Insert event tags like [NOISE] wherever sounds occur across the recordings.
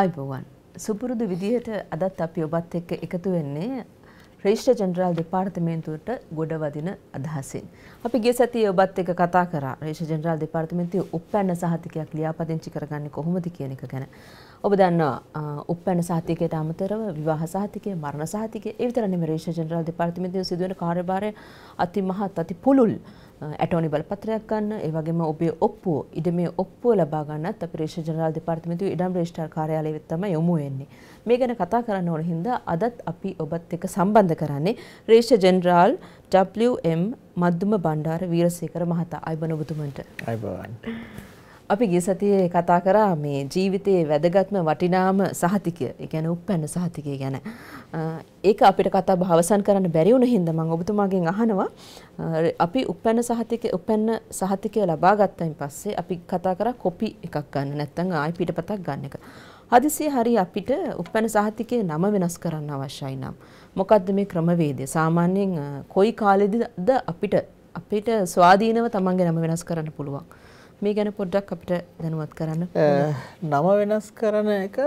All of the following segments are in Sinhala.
අයිබෝවන් සුපුරුදු විදිහට අදත් අපි ඔබත් එක්ක එකතු වෙන්නේ ශ්‍රේෂ්ඨ ජෙනරාල් දෙපාර්තමේන්තුවට ගොඩවදින අදහසින්. අපි ගිය සතියේ ඔබත් එක්ක කතා කරා ශ්‍රේෂ්ඨ ජෙනරාල් දෙපාර්තමේන්තුවේ උප්පැන්න සහතිකයක් ලියාපදිංචි කරගන්නේ කොහොමද කියන එක ගැන. ඔබ දන්නවා උප්පැන්න සහතිකයට අමතරව විවාහ සහතිකය, මරණ සහතිකය, ඒ විතර නෙමෙයි ශ්‍රේෂ්ඨ ජෙනරාල් දෙපාර්තමේන්තුවේ සිදුවන කාර්යභාරය අතිමහත් අති පුළුල් ඇටෝනි බලපත්‍රයක් ගන්න ඒ වගේම ඔබේ ඔප්පුව ඉඩ මේ ඔප්පුව ලබා ගන්නත් අපේ රේෂ ජනරාල් දෙපාර්තමේන්තුවේ ඉඩම් රෙජිස්ට්‍රාර් කාර්යාලය වෙත තමයි යොමු වෙන්නේ. මේ ගැන කතා කරන්න ඕන හින්දා අදත් අපි ඔබත් එක්ක සම්බන්ධ කරන්නේ රේෂ ජනරාල් WM මද්දුම බණ්ඩාර වීරසේකර මහතා. අයිබෝන ඔබතුමන්ට. අයිබෝන. අපි ගිය සතියේ කතා කරා මේ ජීවිතයේ වැදගත්ම වටිනාම සහතිකය, ඒ කියන්නේ උප්පැන්න සහතිකය ගැන. ඒක අපිට කතා භවසන් කරන්න බැරි වුණ හින්දා මම ඔබතුමාගෙන් අහනවා අපි උප්පැන්න සහතිකය උප්පැන්න සහතිකය ලබා ගත්තයින් පස්සේ අපි කතා කරා කොපි එකක් ගන්න නැත්නම් ආයි පිටපතක් ගන්න එක. හදිසිය හරි අපිට උපැන සහතිකයේ නම වෙනස් කරන්න අවශ්‍යයි නම් මොකද්ද මේ ක්‍රමවේදය සාමාන්‍යයෙන් කොයි කාලෙදිද අපිට අපිට ස්වාධීනව තමන්ගේ නම වෙනස් කරන්න පුළුවන් මේ ගැන පොඩ්ඩක් අපිට දැනුවත් කරන්න. නම වෙනස් කරන එක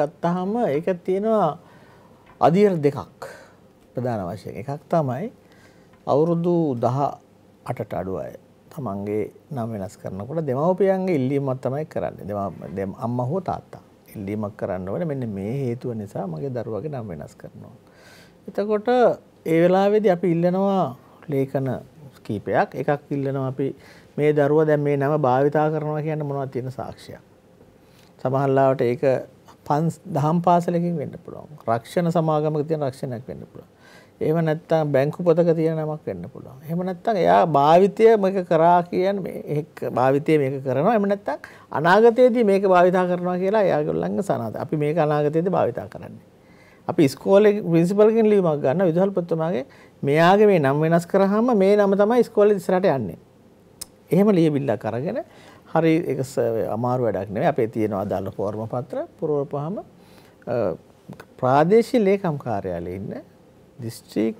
ගත්තහම ඒක තියෙනවා අධියර දෙකක් ප්‍රධාන වශයෙන්. එකක් තමයි අවුරුදු 18ට අඩු අය තමන්ගේ නම වෙනස් කරනකොට දෙමව්පියන්ගේ ඉල්ලීමක් තමයි කරන්නේ. දෙමව් අම්මා හෝ තාත්තා ඉල්ලීමක් කරන්න ඕනේ මෙන්න මේ හේතුව නිසා මගේ දරුවාගේ නම වෙනස් කරනවා. එතකොට ඒ වෙලාවේදී අපි ඉල්ලනවා ලේඛන කීපයක් එකක් ඉල්ලනවා අපි මේ දරුවා දැන් මේ නම භාවිතා කරනවා කියන්නේ මොනවද තියෙන සාක්ෂියක්. සමහරවිට ඒක පන්ස් දහම් පාසලකින් වෙන්න පුළුවන්. රක්ෂණ සමාගමක තියෙන රක්ෂණයක් වෙන්න පුළුවන්. එහෙම නැත්නම් බැංකු පොතක තියෙන නමක් වෙන්න පුළුවන්. එහෙම නැත්නම් එයා භාවිතය මේක කරා කියන්නේ මේක භාවිතය මේක කරනවා. එහෙම නැත්නම් අනාගතයේදී මේක භාවිතා කරනවා කියලා එයාගොල්ලන්ගේ සනාත. අපි මේක අනාගතයේදී භාවිතා කරන්නේ. අපි ස්කෝලේ ප්‍රින්සිපල්ගෙන් ලියුමක් ගන්න විදුහල්පතිතුමාගේ මෙයාගේ මේ නම් වෙනස් කරාම මේ නම තමයි ස්කෝලේ ඉස්සරහට යන්නේ. එහෙම ලියවිල්ලක් අරගෙන හරි ඒක අමාරු වැඩක් නෙවෙයි අපේ තියෙන අදාළ ෆෝර්ම පත්‍ර පුරවපුවාම ප්‍රාදේශීය ලේකම් කාර්යාලයේ ඉන්න දිස්ත්‍රික්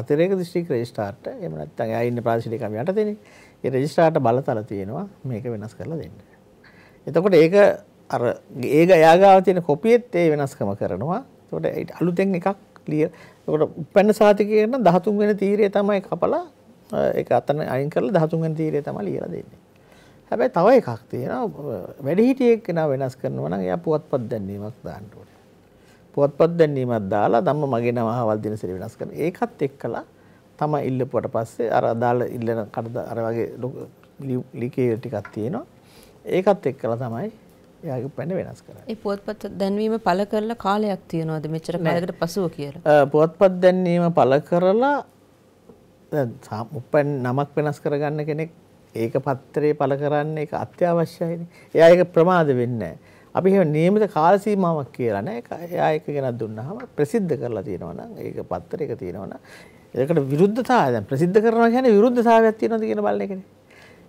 අතිරේක දිස්ත්‍රික් රෙජිස්ට්‍රාර්ට එහෙම නැත්නම් එයා ඉන්න ප්‍රාදේශීය ලේකම් යටතේනේ ඒ රෙජිස්ට්‍රාර්ට බලතල තියෙනවා මේක වෙනස් කරලා දෙන්න. එතකොට ඒක අර ඒක එයාගාව තියෙන කොපියෙත් ඒ වෙනස්කම කරනවා. එතකොට අලුතෙන් එකක් ලිය එතකොට උපැන්න සාතිකේ කරන 13 වෙනි තීරය තමයි කපලා ඒක අතන අයින් කරලා 13 වෙනි තීරය තමයි ලියලා දෙන්නේ. හැබැයි තව එකක් තියෙනවා වැඩිහිටියෙක් කෙනා වෙනස් කරනවා නම් එයා පුවත්පත් දැන්වීමක් දාන්න ඕනේ. පුවත්පත් දැන්වීමක් දාලා ධම්ම මගේ නම අහවල් දිනසිරි වෙනස් කරන. ඒකත් එක්කලා තමයි ඉල්ලපුවට පස්සේ අර අදාළ ඉල්ලන කඩ අර වගේ ලිකේ ටිකක් තියෙනවා. ඒකත් එක්කලා තමයි එයාගේ පැන වෙනස් කරන්නේ. ඒ පුවත්පත් දැන්වීම පළ කරලා කාලයක් තියනවාද මෙච්චර කාලයකට පසුව කියලා? පුවත්පත් දැන්වීම පළ කරලා උපන් නමක් වෙනස් කරගන්න කෙනෙක් ඒක පත්‍රයේ පළ කරන්න එක අත්‍යවශ්‍යයිනේ. එයා ඒක ප්‍රමාද වෙන්නේ අපි එහෙම નિયમિત කාල සීමාවක් කියලා නෑ. එයා ඒක ගෙනත් දුන්නාම ප්‍රසිද්ධ කරලා තියෙනවා නම් ඒක පත්‍රයක තියෙනවා නම් ඒකට විරුද්ධතාවය දැන් ප්‍රසිද්ධ කරනවා කියන්නේ විරුද්ධතාවයක් තියෙනවද කියන බලන එකනේ.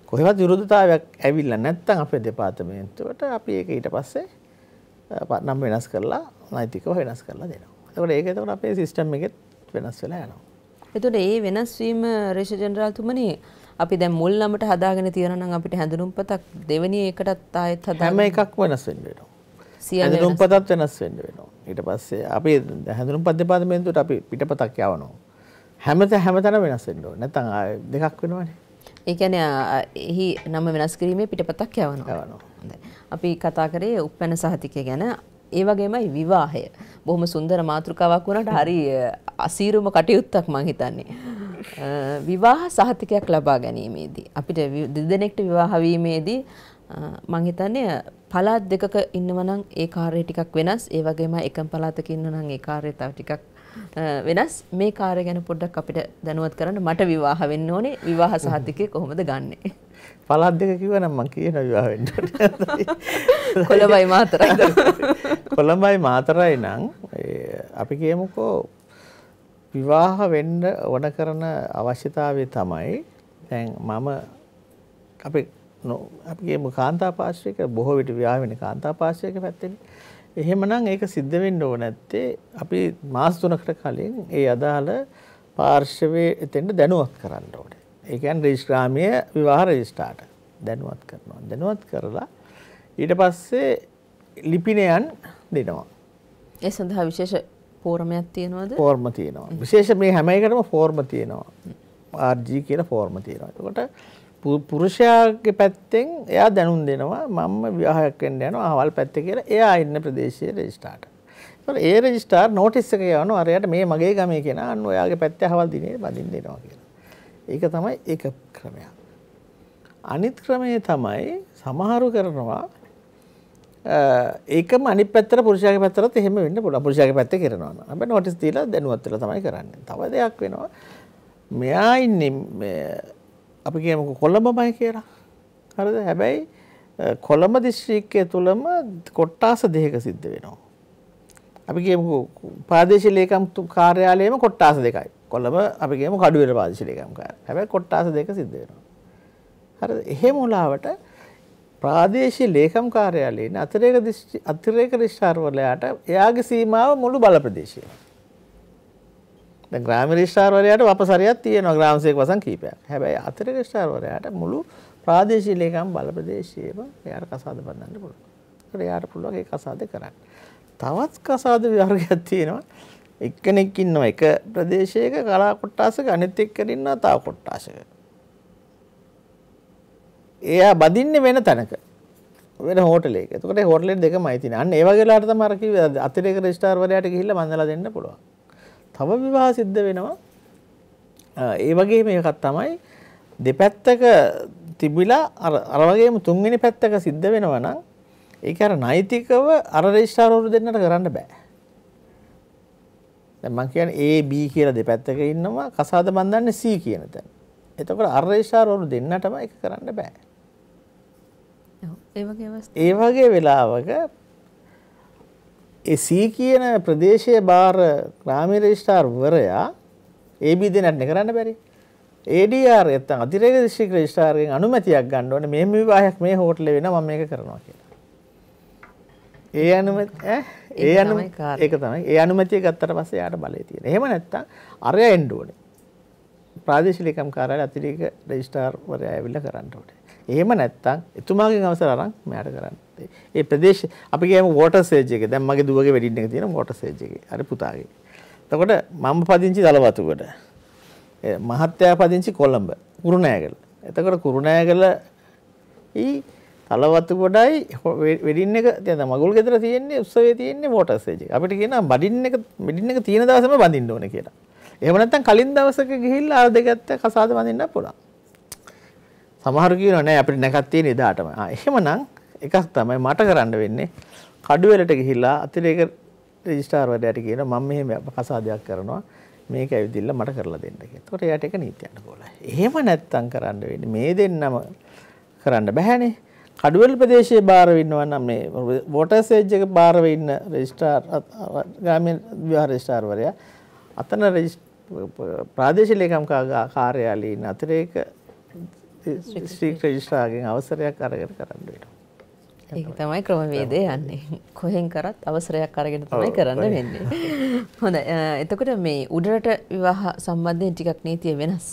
කොහෙවත් විරුද්ධතාවයක් ඇවිල්ලා නැත්නම් අපේ දෙපාර්තමේන්තුවට අපි ඒක ඊට පස්සේ නම් වෙනස් කරලා නෛතිකව වෙනස් කරලා දෙනවා. එතකොට ඒක එතකොට අපේ සිස්ටම් එකෙත් වෙනස් වෙලා යනවා. එතකොට ඒ වෙනස් වීම රේෂ ජෙනරාල්තුමනි අපි දැන් මුල් ළමට හදාගෙන තියෙනවා නම් අපිට හැඳුනුම්පතක් දෙවෙනි එකටත් ආයෙත් හදා හැම එකක් වෙනස් වෙන්න වෙනවා. හැඳුනුම්පතත් වෙනස් වෙන්න වෙනවා. ඊට පස්සේ අපි හැඳුනුම්පත් දෙපාර්තමේන්තුවට අපි පිටපතක් යවනවා. හැමත හැමතැන වෙනස් වෙන්න ඕනේ. නැත්නම් දෙකක් වෙනවනේ. ඒ කියන්නේ එහි නම වෙනස් කිරීමේ පිටපතක් යවනවා. යවනවා. අපි කතා කරේ උපැන සහතිකය ගැන. ඒ වගේමයි විවාහය. බොහොම සුන්දර මාතෘකාවක් වුණාට හරි අසීරුම කටයුත්තක් මං හිතන්නේ. විවාහ සහතිකයක් ලබා ගැනීමේදී අපිට දෙදෙනෙක්ට විවාහ වීමේදී මං හිතන්නේ පළාත් දෙකක ඉන්නවනම් ඒ කාර්යය ටිකක් වෙනස් ඒ වගේම එකම පළාතක ඉන්නවනම් ඒ කාර්යය තව ටිකක් වෙනස් මේ කාර්ය ගැන පොඩ්ඩක් අපිට දැනුවත් කරන්න මට විවාහ වෙන්න ඕනේ විවාහ සහතිකය කොහොමද ගන්නේ පළාත් දෙක කිව්වනම් මං කියන විවාහ වෙන්න ඕනේ. [LAUGHS] කොළඹයි මාතරයි. [LAUGHS] කොළඹයි මාතරයි නම් අපි කියමුකෝ විවාහ වෙන්න ඕන කරන අවශ්‍යතාවය තමයි දැන් මම අපේ අපි කියමු කාන්තා පාර්ශ්වයක බොහෝ විට විවාහ වෙන කාන්තා පාර්ශ්වයක පැත්තේ එහෙමනම් ඒක සිද්ධ වෙන්න ඕන නැත්තේ අපි මාස 3කට කලින් ඒ අදාළ පාර්ශවයේ එතෙන්ට දැනුවත් කරන්න ඕනේ. ඒ කියන්නේ රජිස්ට්‍රාමිය විවාහ රජිස්ට්‍රාට දැනුවත් කරනවා. දැනුවත් කරලා ඊට පස්සේ ලිපිනයන් දෙනවා. ඒ සඳහා විශේෂ පෝර්මයක් තියෙනවද? පෝර්ම තියෙනවා. විශේෂ මේ හැම එකටම පෝර්ම තියෙනවා. RG කියලා ෆෝර්ම තියෙනවා. එතකොට පුරුෂයාගේ පැත්තෙන් එයා දැනුම් දෙනවා මම විවාහයක් වෙන්න යනවා අහවල් පැත්තේ කියලා එයා ඉන්න ප්‍රදේශයේ රෙජිස්ට්‍රාට. එතකොට ඒ රෙජිස්ට්‍රාර් නෝටිස් එක යවනවා අරයට මේ මගේ ගමේ කෙනා අන්න ඔයාගේ පැත්තේ අහවල් දිනේ බඳින්න දෙනවා කියලා. ඒක තමයි එක ක්‍රමයක්. අනිත් ක්‍රමය තමයි සමහරු කරනවා ඒක මනි පැත්තර පුරුෂයාගේ පැත්තරත් එහෙම වෙන්න පුළුවන්. පුරුෂයාගේ පැත්තේ කරනවා. හැබැයි නොටිස් දීලා දැනුවත් වෙලා තමයි කරන්නේ. තව දෙයක් වෙනවා. මෙයා ඉන්නේ අපි කියමුකෝ කොළඹමයි කියලා. හරිද? හැබැයි කොළඹ දිස්ත්‍රික්කය තුළම කොට්ටාස දෙකක සිද්ධ වෙනවා. අපි කියමුකෝ ප්‍රාදේශීය ලේකම් කාර්යාලයේම කොට්ටාස දෙකයි. කොළඹ අපිගේම කඩුවෙල පාදිශිලිකම්කාර හැබැ කොට්ටාස දෙක සිද්ධ වෙනවා. හර එහෙ මුලාවට ප්‍රාදේශී ලේකම් කාර්යාලයෙන් අතිරේක අතිරේක රිෂ්ඨාර්වලයාට එයාගේ සීමාව මුළු බල ප්‍රදේශය. දැන් ග්‍රාම රිෂ්ඨාර්වලයාට වපසරියක් තියෙනවා ග්‍රාමසේක වසන් කීපයක්. හැබැයි අතිරේක රිෂ්ඨාර්වලයාට මුළු ප්‍රාදේශී ලේකම් බල ප්‍රදේශයේම එයාට කසාද බඳන්න පුළුවන්. ඒකට එයාට පුළුවන් ඒ කසාද කරන්න. තවත් කසාද වර්ගයක් තියෙනවා. එක්කෙනෙක් ඉන්නවා එක ප්‍රදේශයක කලා කොට්ටාසක අනිත් එක්කෙනා ඉන්නවා තව කොට්ටාසක. එයා බදින්නේ වෙන තැනක. වෙන හෝටලයක. එතකොට හෝටලෙ දෙකමයි තියෙන්නේ. අන්න ඒ වගේ වෙලාවට තමයි අර කිව්වේ අතිරේක රෙජිස්ට්‍රාර් වරයාට ගිහිල්ලා මන්දලා දෙන්න පුළුවන්. තව විවාහ සිද්ධ වෙනවා. ඒ වගේ මේකක් තමයි දෙපැත්තක තිබිලා අර වගේම තුන්වෙනි පැත්තක සිද්ධ වෙනවා නම් ඒක අර නෛතිකව අර රෙජිස්ට්‍රාර් වරු දෙන්නට කරන්න බෑ. දැන් මම කියන්නේ A B කියලා දෙපැත්තක ඉන්නවා කසාද මන් දන්නේ C කියන තැන. එතකොට අර්රේෂාර වරු දෙන්නටම එක කරන්න බෑ. ඒ වගේ වෙලාවක C කියන ප්‍රදේශයේ බාර ග්‍රාමීය රෙජිස්ට්‍රාර් වරයා AB දෙන්නට කරන්න බැරි. ADR නැත්නම් අතිරේක දිස්ත්‍රික් රෙජිස්ට්‍රාරගෙන් අනුමැතියක් ගන්න ඕනේ මේ විවාහයක් මේ හෝටලේ වෙනවා මම මේක කරනවා කියලා. ඒ අනුමැතිය ඈ ඒ අනු ඒක තමයි. ඒ අනුමැතිය ගත්තට පස්සේ යාට බලය තියෙනවා. එහෙම නැත්නම් අරයා එන්න ඕනේ. ප්‍රාදේශීය ලේකම් කාර්යාලය අතිරේක රෙජිස්ට්‍රාර්වරයා ඇවිල්ලා කරන්න ඕනේ. එහෙම නැත්නම් එතුමාගෙන් අවසර අරන් මෙයාට කරන්න. ඒ ප්‍රදේශ අපි ගේම වෝටර් සේජ් එකේ දැන් මගේ දුවගේ වෙඩින් එක තියෙන වෝටර් සේජ් එකේ. අර පුතාගේ. එතකොට මම පදිංචි දලවතුගොඩ. මහත්තයා පදිංචි කොළඹ. කුරුණෑගල. එතකොට කුරුණෑගල ඊ තලවතු ගොඩයි වෙඩින් එක තියෙන මගුල් ගෙදර තියෙන්නේ උත්සවයේ තියෙන්නේ වෝටර්ස් එජ් එක. අපිට කියනවා බඩින් එක බඩින් එක තියෙන දවසම බඳින්න ඕනේ කියලා. එහෙම නැත්නම් කලින් දවසක ගිහිල්ලා අර දෙකත් කසාද බඳින්න පුළුවන්. සමහරු කියනවා නෑ අපිට නැකත් තියෙන එදාටම. ආ එහෙමනම් එකක් තමයි මට කරන්න වෙන්නේ. කඩුවෙලට ගිහිල්ලා අතිරේක රෙජිස්ට්‍රාර්වරයාට කියනවා මම මෙහෙම කසාදයක් කරනවා. මේක ඇවිදින්න මට කරලා දෙන්න කියලා. ඒකට එයාට ඒක නීතියට කෝලයි. එහෙම නැත්තම් කරන්න වෙන්නේ මේ දෙන්නම කරන්න බෑනේ. කඩුවල ප්‍රදේශයේ බාරව ඉන්නවා නම් මේ වෝටර් සේජ් එක බාරව ඉන්න රෙජිස්ට්‍රාර් ගාමීය විවාහ රෙජිස්ට්‍රාර්වරයා අතන ප්‍රාදේශීය ලේකම් කාර්යාලයේ ඉන්න අතිරේක ස්ට්‍රීට් රෙජිස්ට්‍රාර්ගෙන් අවසරයක් අරගෙන කරන්න වෙනවා. ඒක තමයි ක්‍රමවේදය යන්නේ. කොහෙන් කරත් අවසරයක් අරගෙන තමයි කරන්න වෙන්නේ. හොඳයි. එතකොට මේ උඩරට විවාහ සම්බන්ධයෙන් ටිකක් නීතිය වෙනස්.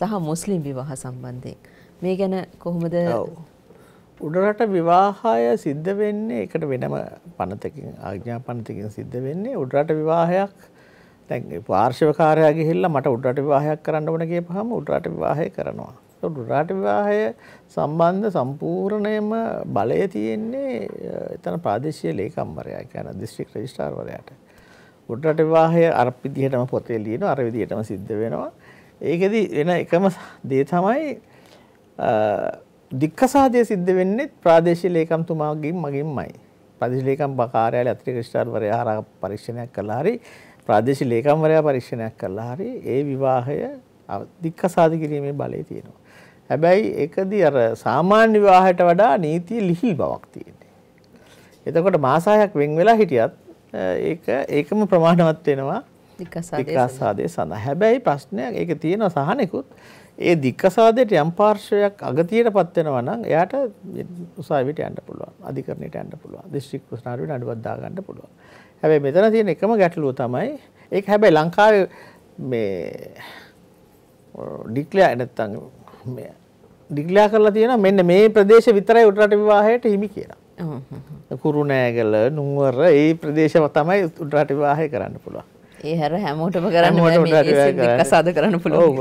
සහ මුස්ලිම් විවාහ සම්බන්ධයෙන්. මේ ගැන කොහොමද උඩරට විවාහය සිද්ධ වෙන්නේ එකට වෙනම පනතකින් ආඥා පනතකින් සිද්ධ වෙන්නේ උඩරට විවාහයක් තැන් පාර්ශවකාරයා ගිහිල්ලා මට උඩරට විවාහයක් කරන්න ඕන කියපහම උඩරට විවාහය කරනවා. උඩරට විවාහය සම්බන්ධ සම්පූර්ණයෙන්ම බලය තියෙන්නේ එතන ප්‍රාදේශීය ලේකම්වරයා කියන දිස්ත්‍රික් රෙජිස්ට්‍රාර්වරයාට. උඩරට විවාහය අර විදිහටම පොතේ ලියනවා අර විදිහටම සිද්ධ වෙනවා. ඒකෙදි වෙන එකම දේ තමයි දික්කසාදය සිද්ධ වෙන්නේ ප්‍රාදේශීය ලේකම්තුමාගෙන් මගින්මයි. ප්‍රාදේශීය ලේකම් කාර්යාලය අතිරික්ත රිස්ටාර්වරයා හරහා පරීක්ෂණයක් කළා හරි ප්‍රාදේශීය ලේකම්වරයා පරීක්ෂණයක් කළා හරි ඒ විවාහය දික්කසාද කිරීමේ බලය තියෙනවා. හැබැයි ඒකදී අර සාමාන්‍ය විවාහයට වඩා නීතිය ලිහිල් බවක් තියෙනවා. එතකොට මාසයක් වෙන් වෙලා හිටියත් ඒක ඒකම ප්‍රමාණවත් වෙනවා දික්කසාදයේ සඳහා. හැබැයි ප්‍රශ්නයක් ඒක තියෙනවා සහනෙකුත් ඒ දික්කසාදයට යම් පාර්ශවයක් අගතියටපත් වෙනවා නම් එයාට උසාවියට යන්න පුළුවන්. අධිකරණයට යන්න පුළුවන්. දිස්ත්‍රික් ප්‍රශ්නාරුවේ නඩුවක් දා ගන්න පුළුවන්. හැබැයි මෙතන තියෙන එකම ගැටලුව තමයි ඒක හැබැයි ලංකාවේ මේ ඩික්ලයා නැත්තම් මේ ඩික්ලයා කරලා තියෙනවා මෙන්න මේ ප්‍රදේශ විතරයි උඩරට විවාහයට හිමි කියලා. කුරුණෑගල නුවර ඒ ප්‍රදේශව තමයි උඩරට විවාහය කරන්න පුළුවන්. ඒ හැර හැමෝටම කරන්න සාද කරන්න පුළුව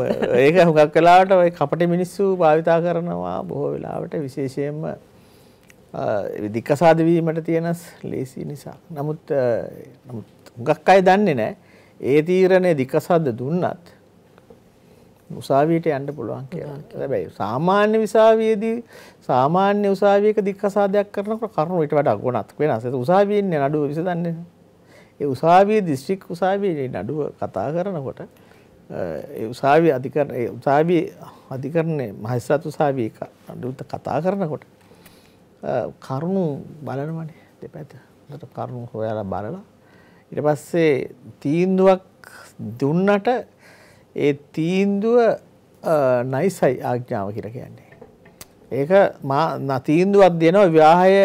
ඒක හුකක් කලාට ඔය කපට මිනිස්සු භාවිතා කරනවා බොහෝ වෙලාවට විශේෂයෙන්ම දික්කසාදවීමට තියෙන ලේසි නිසා නමුත් හුගක් අයි දන්නේ නෑ ඒ තීරණය දික්කසාද දුන්නත් උසාවියට යන්න පුළුවන් කියලා හැබැයි සාමාන්‍ය විසාවියේදී සාමාන්‍ය උසාවියක දික්කසාදයක් කරනකොට කරුණු ඊට වඩා ගොනත් වෙනස් ඒක උසාවියෙන් නඩුව විසඳන්නේ ඒ උසාවියේ දිස්ත්‍රික් උසාවියේ නඩුව කතා කරනකොට ඒ උසාවිය අධිකරණ ඒ උසාවිය අධිකරණයේ මහේස්ත්‍රාත් උසාවිය නඩුවත් කතා කරනකොට කරුණු බලනවනේ දෙපැත්ත. හොඳට කරුණු හොයාලා බලලා ඊට පස්සේ තීන්දුවක් දුන්නට ඒ තීන්දුව නයිසයි ආඥාව කියලා කියන්නේ. ඒක මා තීන්දුවක් දෙනවා විවාහය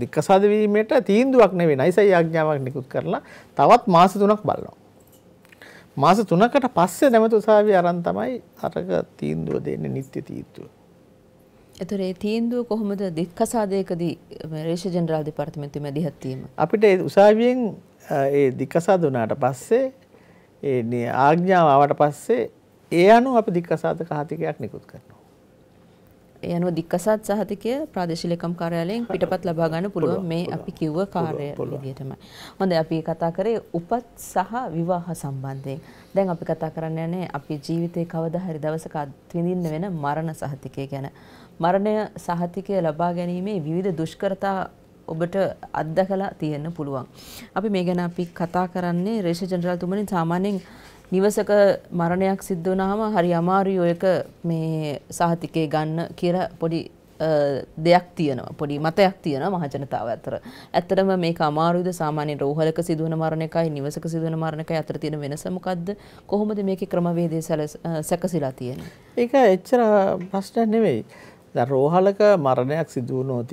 දික්කසාද වීමට තීන්දුවක් නෙවෙයි නයිසයි ආඥාවක් නිකුත් කරලා තවත් මාස 3ක් බලනවා. මාස 3කට පස්සේ නැමතු උසාවිය අරන් තමයි අරක තීන්දුව දෙන්නේ නිත්‍ය තීන්දුව. ඒතර ඒ තීන්දුව කොහොමද දික්කසාදයකදී රේෂ ජෙනරාල් දෙපාර්තමේන්තුවේ මැදිහත් වීම? අපිට ඒ උසාවියෙන් ඒ දික්කසාද වුණාට පස්සේ ඒ ආඥාව ආවට පස්සේ ඒ අනුව අපි දික්කසාදක හතිකයක් නිකුත් කරනවා. යනුව දික්කසත් සහතිකය ප්‍රාදේශීලකම් කාර්යාලයෙන් පිටපත් ලබා ගන්න පුළුවන් මේ අපි කිව්ව කාර්ය විදිහටමයි. හොඳයි අපි කතා කරේ උපත් සහ විවාහ සම්බන්ධයෙන්. දැන් අපි කතා කරන්න යන්නේ අපි ජීවිතේ කවදා හරි දවසක අත්විඳින්න වෙන මරණ සහතිකය ගැන. මරණය සහතිකය ලබා ගැනීමේ විවිධ දුෂ්කරතා ඔබට අත්දකලා තියෙන්න පුළුවන්. අපි මේ ගැන අපි කතා කරන්නේ රේෂ ජනරාල්තුමනි සාමාන්‍යයෙන් නිවසක මරණයක් සිද්ධ වුණාම හරි අමාරුයි ඔයක මේ සහතිකේ ගන්න කියලා පොඩි දෙයක් තියෙනවා පොඩි මතයක් තියෙනවා මහජනතාව අතර. ඇත්තටම මේක අමාරුයිද සාමාන්‍ය රෝහලක සිදුවන මරණයකයි නිවසක සිදුවන මරණයකයි අතර තියෙන වෙනස මොකද්ද? කොහොමද මේකේ ක්‍රමවේදය සැකසීලා තියෙන්නේ? ඒක එච්චර ප්‍රශ්නයක් නෙවෙයි. දැන් රෝහලක මරණයක් සිදු වුණොත්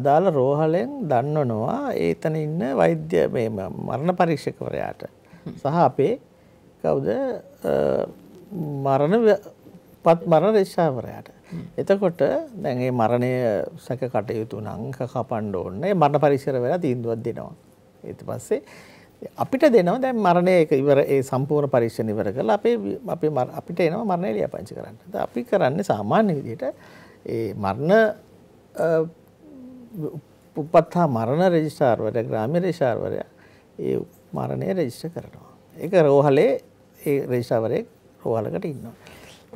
අදාළ රෝහලෙන් දන්වනවා ඒතන ඉන්න වෛද්‍ය මේ මරණ පරීක්ෂකවරයාට සහ අපේ කවුද මරණ පත් මරණ රේෂාවරයාට. එතකොට දැන් මේ මරණය සැක කටයුතු නම් කපන්න ඕනේ. මරණ පරිසර වෙලා තීන්දුවක් දෙනවා. ඊට පස්සේ අපිට දෙනවා දැන් මරණය ඒක ඉවර ඒ සම්පූර්ණ පරීක්ෂණ ඉවර කරලා අපේ අපේ අපිට එනවා මරණය ලියාපදිංචි කරන්න. අපි කරන්නේ සාමාන්‍ය විදිහට ඒ මරණ උපත්තා මරණ රෙජිස්ට්‍රාර්වරයා ග්‍රාම්‍ය රෙජිස්ට්‍රාර්වරයා ඒ මරණය රෙජිස්ටර් කරනවා. ඒක රෝහලේ ඒ රේෂාවරයෙක් රෝහලකට ඉන්නවා.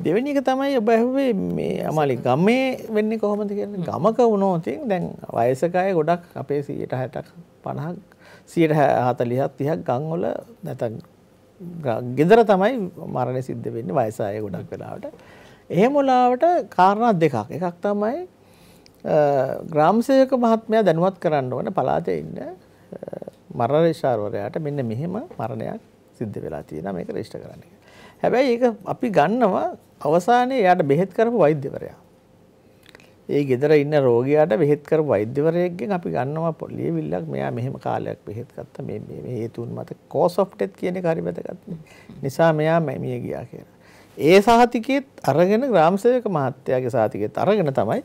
දෙවෙනි එක තමයි ඔබ ඇහුවේ මේ අමාලි ගමේ වෙන්නේ කොහොමද කියන්නේ ගමක වුණොත් දැන් වයසක අය ගොඩක් අපේ 160ක් 50ක් 140ක් 30ක් ගම් වල නැත්නම් ගෙදර තමයි මරණය සිද්ධ වෙන්නේ වයස අය ගොඩක් වෙලාවට. එහෙම වලාවට කාරණා දෙකක්. එකක් තමයි ග්‍රාම සේවක මහත්මයා දැනුවත් කරන්න ඕන පළාතේ ඉන්න මරණ රේෂාවරයාට මෙන්න මෙහෙම මරණයක් සිද්ධ වෙලා තියෙනවා මේක රෙජිස්ටර් කරන්න එක. හැබැයි ඒක අපි ගන්නවා අවසානයේ එයාට බෙහෙත් කරපු වෛද්‍යවරයා. ඒ ගෙදර ඉන්න රෝගියාට බෙහෙත් කරපු වෛද්‍යවරයෙක්ගෙන් අපි ගන්නවා පොලියවිල්ලක් මෙයා මෙහෙම කාලයක් බෙහෙත් ගත්තා මේ මේ මේ හේතුන් මත cause of death කියන එක හරි වැදගත් නිසා මෙයා මැමිය ගියා කියලා. ඒ සහතිකෙත් අරගෙන ග්‍රාමසේවක මහත්තයාගේ සහතිකෙත් අරගෙන තමයි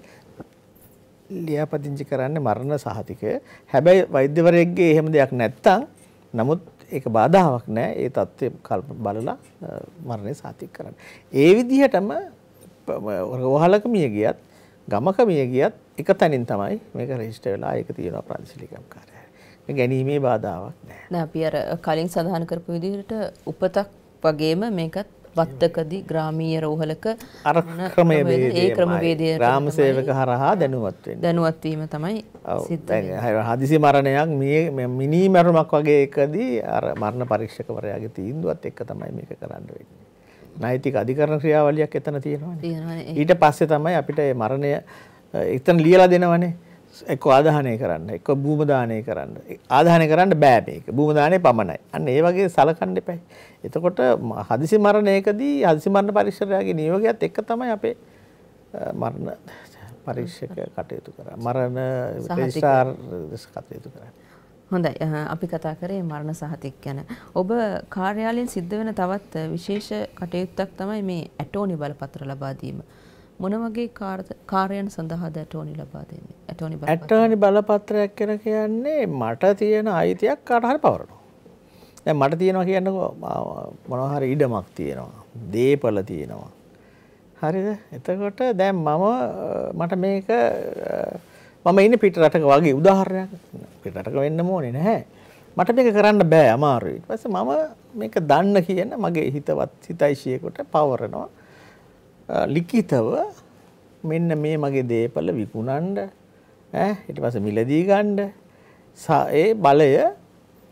ලියාපදිංචි කරන්නේ මරණ සහතිකය. හැබැයි වෛද්‍යවරයෙක්ගේ එහෙම දෙයක් නැත්තම් නමුත් ඒක බාධාවක් නෑ ඒ தත්ත්වය කල්ප බලලා මරණය සාතික කරන්න. ඒ විදිහටම ඔහලක මිය ගියත් ගමක මිය ගියත් එක තැනින් තමයි මේක රෙජිස්ටර් වෙලා ඒක තියෙනවා ප්‍රාදේශීලිකම් කාර්යාලය. මේ ගැනීමේ බාධාවක් නෑ. නෑ අපි අර කලින් සඳහන් කරපු විදිහට උපතක් වගේම මේකත් වත්තකදී ග්‍රාමීය රෝහලක අර ක්‍රමවේදය ඒ ක්‍රමවේදය ග්‍රාම සේවක හරහා දැනුවත් වෙන්න. දැනුවත් වීම තමයි සිද්ධ වෙන්නේ. හදිසි මරණයක් මේ මිනී මරණයක් වගේ එකදී අර මරණ පරීක්ෂකවරයාගේ තීන්දුවත් එක්ක තමයි මේක කරන්න වෙන්නේ. නෛතික අධිකරණ ක්‍රියාවලියක් එතන තියෙනවානේ. ඊට පස්සේ තමයි අපිට මේ මරණය එතන ලියලා දෙනවනේ. එක්ක ආදාහනය කරන්න එක්ක භූම දානය කරන්න ආදාහනය කරන්න බෑ මේක භූම දානය පමණයි අන්න ඒ වගේ සලකන්න එපයි එතකොට හදිසි මරණයකදී හදිසි මරණ පරීක්ෂකයාගේ නියෝගයත් එක්ක තමයි අපේ මරණ පරීක්ෂක කටයුතු කරන්නේ මරණ විශේෂාර් කටයුතු කරන්නේ හොඳයි අපි කතා කරේ මරණ සහතික ගැන. ඔබ කාර්යාලයෙන් සිද්ධ වෙන තවත් විශේෂ කටයුත්තක් තමයි මේ ඇටෝනි බලපත්‍ර ලබා දීම. මොන වගේ කාර්යයන් සඳහාද ඇටෝනි ලබා දෙන්නේ? ඇටෝනි බලපත්‍රය. ඇටෝනි බලපත්‍රයක් කියලා කියන්නේ මට තියෙන අයිතියක් කාට හරි පවරනවා. දැන් මට තියෙනවා කියන්නකෝ මොනවා හරි ඉඩමක් තියෙනවා. දීපල තියෙනවා. හරිද? එතකොට දැන් මම මට මේක මම ඉන්නේ පිට රටක වගේ උදාහරණයක්. පිට රටක වෙන්න ඕනේ නැහැ. මට මේක කරන්න බෑ අමාරුයි. ඊට පස්සේ මම මේක දන්න කියන මගේ හිතවත් හිතයිෂියෙකුට පවරනවා. ලිඛිතව මෙන්න මේ මගේ දේපල විකුණන්න ඈ ඊට පස්සේ මිලදී ගන්න ඒ බලය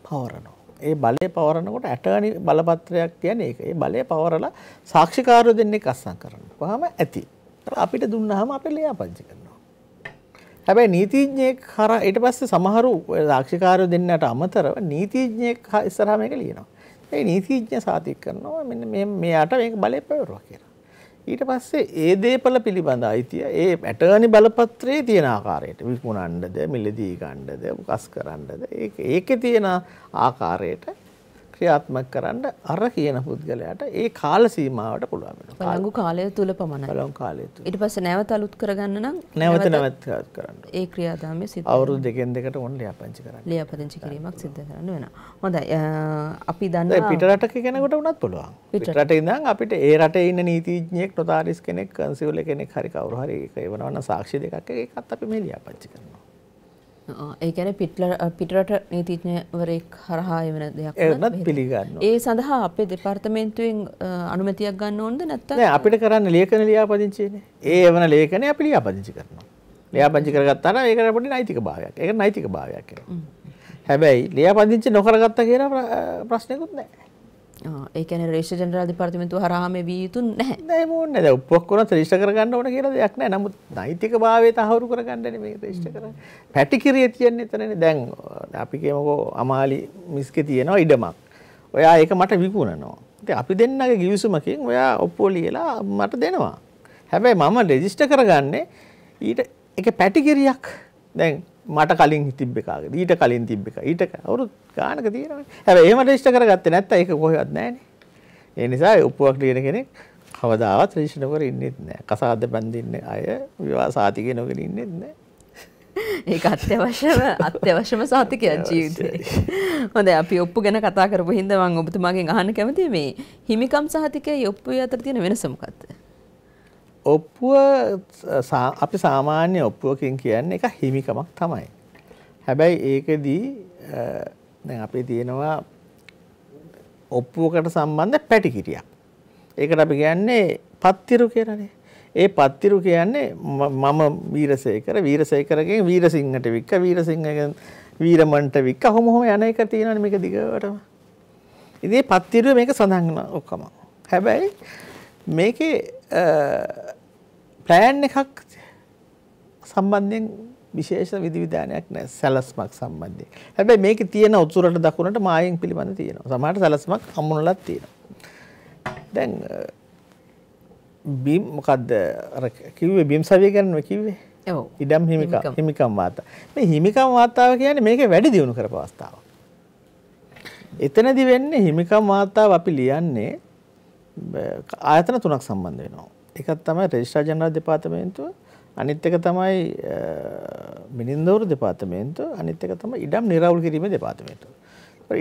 පවරනවා. ඒ බලය පවරනකොට ඇටර්නි බලපත්‍රයක් කියන්නේ ඒක. ඒ බලය පවරලා සාක්ෂිකාරයෝ දෙන්නෙක් අත්සන් කරනවා. කොහම ඇති. අපිට දුන්නාම අපේ ලියාපදිංචි කරනවා. හැබැයි නීතිඥයෙක් හරහා ඊට පස්සේ සමහරු සාක්ෂිකාරයෝ දෙන්නට අමතරව නීතිඥයෙක් ඉස්සරහා මේක ලියනවා. ඒ නීතිඥය සාතික කරනවා මෙන්න මේ මෙයාට මේක බලය පවරුවා කියලා. ඊට පස්සේ ඒ දේපල පිළිබඳ අයිතිය ඒ ඇටර්නි බලපත්‍රයේ තියෙන ආකාරයට විකුණන්නද මිලදී ගන්නද උකස් කරන්නද ඒක ඒකේ තියෙන ආකාරයට ක්‍රියාත්මක කරන්න අර කියන පුද්ගලයාට ඒ කාල සීමාවට පුළුවන් වෙනවා. ලඟු කාලය තුල පමණයි. ලඟු කාලය තුල. ඊට පස්සේ නැවත අලුත් කරගන්න නම් නැවත නැවත කරන්න. ඒ ක්‍රියාදාමය සිද්ධ වෙනවා. අවුරුදු දෙකෙන් දෙකට ඕන ලියාපදිංචි කරන්න. ලියාපදිංචි කිරීමක් සිද්ධ කරන්න වෙනවා. හොඳයි. අපි දන්නවා පිටරටක කෙනෙකුට වුණත් පුළුවන්. පිටරට ඉඳන් අපිට ඒ රටේ ඉන්න නීතිඥයෙක් නොතාරිස් කෙනෙක් කන්සියුලර් කෙනෙක් හරි කවුරු හරි ඒක එවනවනම් සාක්ෂි දෙකක් එකක් අපි මේ ලියාපදිංචි කරනවා. ඒකැන පිටල පිටරට නීතිඥවරෙක් හරහා එවන දෙයක් ඒත් පිළිගන්න ඒ සඳහා අපේ දෙපර්තමේන්තුවෙන් අනුමතියක් ගන්න ඕන්ද නැත්ත අපිට කරන්න ලේකන ලියාපදිංචින ඒ එවන ලේකනය අපි ලියාපදිංචි කරනවා ලියාපංචි කරගත්තන ඒකට පොඩි නයිතික භාවයක් එක නයිතික භාවයක් හැබැයි ලියාපදිංචි නොකරගත්ත කියලා ප්‍රශ්නයකුත් නෑ ඒකන රේෂ ජනරා දෙපාර්තමේන්තුව හරහා මේ විය යුතු නැහැ. නෑ මොන්නේ දැන් උප්පක් කරනත් රේෂ්ඨ කරගන්න ඕන කියලා දෙයක් නෑ. නමුත් නෛතික භාවය තහවුරු කරගන්නනේ මේ රේෂ්ඨ කරන්නේ. පැටිකිරිය තියන්නේ එතනනේ. දැන් අපි කියමුකෝ අමාලි මිස්කේ තියෙනවා ඉඩමක්. ඔයා ඒක මට විකුණනවා. ඉතින් අපි දෙන්නගේ ගිවිසුමකින් ඔයා ඔප්පුව ලියලා මට දෙනවා. හැබැයි මම රෙජිස්ටර් කරගන්නේ ඊට ඒක පැටිකිරියක්. දැන් මට කලින් තිබ්බ එකගේ ඊට කලින් තිබ්බ එක ඊට අවුරුත් ගානක තියෙනවා. හැබැයි එහෙම රෙජිස්ටර් කරගත්තේ නැත්නම් ඒක කොහෙවත් නැහැනේ. ඒ නිසා උපුවක් ලියන කෙනෙක් කවදාවත් රෙජිස්ටර් කර ඉන්නෙත් නැහැ. කසාද බැඳින්න අය විවාහ සාතිකේ නොගෙන ඉන්නෙත් නැහැ. ඒක අත්‍යවශ්‍යම අත්‍යවශ්‍යම සාතිකයක් ජීවිතේ. හොඳයි අපි ඔප්පු ගැන කතා කරපු හින්දා මම ඔබතුමාගෙන් අහන්න කැමතියි මේ හිමිකම් සහතිකයයි ඔප්පුවේ අතර තියෙන වෙනස මොකක්ද? ඔප්පුව අපි සාමාන්‍ය ඔප්පුවකින් කියන්නේ එක හිමිකමක් තමයි. හැබැයි ඒකදී දැන් අපේ තියෙනවා ඔප්පුවකට සම්බන්ධ පැටිකිරියක්. ඒකට අපි කියන්නේ පත්තිරු කියලානේ. ඒ පත්තිරු කියන්නේ මම වීරසේකර වීරසේකරගෙන් වීරසිංහට වික්ක වීරසිංහගෙන් වීරමන්ට වික්ක කොහොම හෝ යන එක තියෙනවනේ මේක දිගටම. ඉතින් මේ පත්තිරුව මේක සඳහන් ඔක්කොම. හැබැයි මේකේ ප්ලෑන් එකක් සම්බන්ධයෙන් විශේෂ විධවිධානයක් නෑ සැලස්මක් සම්බන්ධය. හැබැයි මේක තියෙන උතුරට දකුණට මායෙන් පිළිබඳ තියෙනවා. සමහරට සැලස්මක් හමුනලක් තියෙනවා. දැන් බිම් මොකද්ද අර කිව්වේ බිම් සවිය ගැන කිව්වේ? ඔව්. ඉඩම් හිමිකම් හිමිකම් වාතා. මේ හිමිකම් වාතාව කියන්නේ මේකේ වැඩි දියුණු කරපු අවස්ථාවක්. එතනදි වෙන්නේ හිමිකම් වාතාව අපි ලියන්නේ ආයතන තුනක් සම්බන්ධ වෙනවා. එකක් තමයි රෙජිස්ට්‍රාර් ජනරල් දෙපාර්තමේන්තුව, අනිත් එක තමයි මිනින්දෝරු දෙපාර්තමේන්තුව, අනිත් එක තමයි ඉඩම් නිරවුල් කිරීම දෙපාර්තමේන්තුව.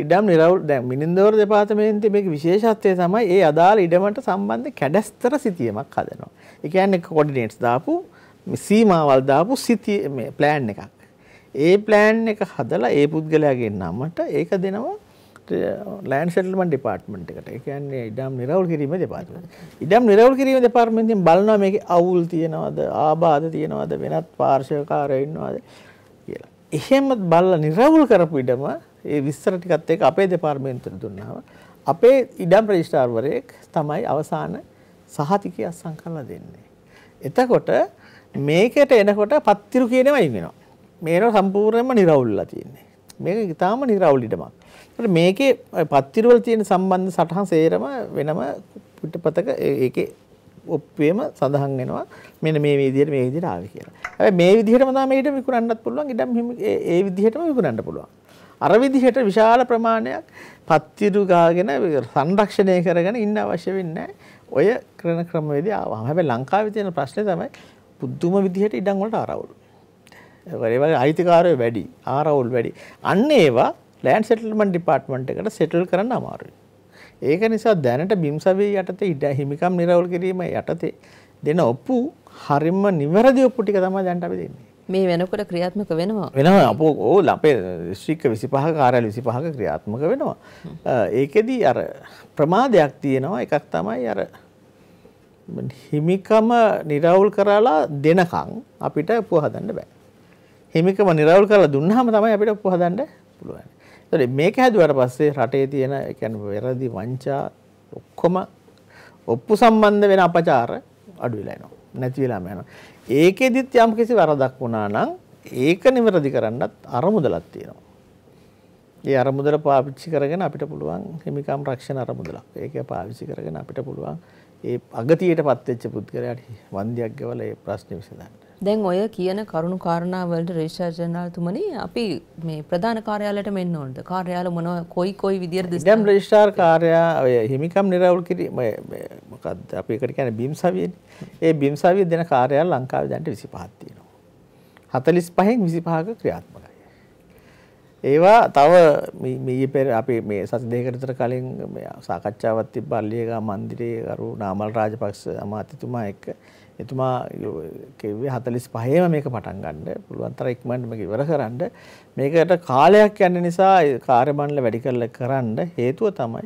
ඉඩම් නිරවුල් දැන් මිනින්දෝරු දෙපාර්තමේන්තුවේ මේක විශේෂත්වය තමයි ඒ අදාළ ඉඩමට සම්බන්ධ කැඩස්තර සිතියමක් හදනවා. ඒ කියන්නේ කෝඩිනේට්ස් දාපු සීමාවල් දාපු සිතිය මේ ප්ලෑන් එකක්. ඒ ප්ලෑන් එක හදලා ඒ පුද්ගලයාගේ නමට ඒක දෙනවා ලෑන් සෙටල්මන් ඩිපාර්ට්මන්ට් එකට. ඒ කියන්නේ ඉඩම් නිරවුල් කිරීම දෙපාර්තමේන්තුව. ඉඩම් නිරවුල් කිරීම දෙපාර්තමේන්තුවෙන් බලනවා මේකේ අවුල් තියෙනවද, ආබාධ තියෙනවද, වෙනත් පාර්ශවකාරයෝ ඉන්නවද කියලා. එහෙම බලලා නිරවුල් කරපු ඉඩම ඒ විස්තර ටිකත් එක්ක අපේ දෙපාර්තමේන්තුවට දුන්නාම අපේ ඉඩම් රෙජිස්ට්‍රාර්වරයෙක් තමයි අවසාන සහතිකය අත්සන් කරලා දෙන්නේ. එතකොට මේකට එනකොට පත්තිරු කියනවා ඉන්නවා. මේක සම්පූර්ණයෙන්ම නිරවුල්ලා තියෙන්නේ. මේක ඉතාලම නිරවුල් ඉඩමක්. මේකේ පත්තිරවල තියෙන සම්බන්ධ සටහන් සේරම වෙනම පිටපතක ඒකේ ඔප්පුවේම සඳහන් වෙනවා මෙන්න මේ විදිහට මේ විදිහට ආවේ කියලා. හැබැයි මේ විදිහටම තමයි ඊට විකුණන්නත් පුළුවන්. ඊටම ඒ විදිහටම විකුණන්න පුළුවන්. අර විදිහට විශාල ප්‍රමාණයක් පත්තිරු ගාගෙන සංරක්ෂණය කරගෙන ඉන්න අවශ්‍ය වෙන්නේ ඔය ක්‍රම ක්‍රමවේදී ආවම. හැබැයි ලංකාවේ තියෙන ප්‍රශ්නේ තමයි පුදුම විදිහට ඉඩම් වලට ආරවුල්. ඒ වගේ අයිතිකාරයෝ වැඩි, ආරවුල් වැඩි. අන්න ඒවා ලෑන් සෙටල්මන් ඩිපාර්ට්මන්ට් එකට සෙටල් කරන්න අමාරුයි. ඒක නිසා දැනට බිම්සවේ යටතේ ඉඩ හිමිකම් නිරවුල් කිරීම යටතේ දෙන ඔප්පු හරිම නිවැරදි ඔප්පු ටික තමයි දැන්ට අපි දෙන්නේ. මේ වෙනකොට ක්‍රියාත්මක වෙනවා. වෙනවා. අපෝ ඕ අපේ දිස්ත්‍රික්ක 25 කාර්යාල 25ක ක්‍රියාත්මක වෙනවා. ඒකෙදි අර ප්‍රමාදයක් තියෙනවා එකක් තමයි අර හිමිකම නිරවුල් කරලා දෙනකන් අපිට ඔප්පු හදන්න බෑ. හිමිකම නිරවුල් කරලා දුන්නාම තමයි අපිට ඔප්පු හදන්න පුළුවන්. ඒතර මේක හැදුවට පස්සේ රටේ තියෙන කියන්නේ වැරදි වංචා ඔක්කොම ඔප්පු සම්බන්ධ වෙන අපචාර අඩු වෙලා යනවා. නැති වෙලාම යනවා. ඒකෙදිත් යම් කිසි වරදක් වුණා නම් ඒක නිවැරදි කරන්නත් අරමුදලක් තියෙනවා. ඒ අරමුදල පාවිච්චි කරගෙන අපිට පුළුවන් හිමිකම් රක්ෂණ අරමුදලක්. ඒක පාවිච්චි කරගෙන අපිට පුළුවන් ඒ අගතියට පත්වෙච්ච පුද්ගලයාට වන්දියක් ගෙවලා ඒ ප්‍රශ්නේ විසඳන්න. දැන් ඔය කියන කරුණු කාරණාවලට රේෂා ජනරාල්තුමනි අපි මේ ප්‍රධාන කාර්යාලයට මෙන්න ඕනද? කාර්යාල මොන කොයි කොයි විදියටද දැන් රේෂාර් කාර්යා ඔය හිමිකම් නිරවුල් කිරීම මොකද්ද? අපි ඒකට කියන්නේ බිම් සවියනේ. ඒ බිම් සවිය දෙන කාර්යාල ලංකාවේ දැන්ට 25ක් තියෙනවා. 45න් 25ක ක්‍රියාත්මකයි. ඒවා තව මේ පෙර අපි මේ සති දෙකකට විතර කලින් මේ සාකච්ඡාවක් තිබ්බා අල්ලියගා මන්දිරයේ කරු නාමල් රාජපක්ෂ අමාත්‍යතුමා එක්ක එතුමා කිව්වේ 45ම මේක පටන් ගන්න පුළුවන් තරම් ඉක්මනට මේක ඉවර කරන්න මේකට කාලයක් යන නිසා කාර්ය මණ්ඩල වැඩි කරලා කරන්න හේතුව තමයි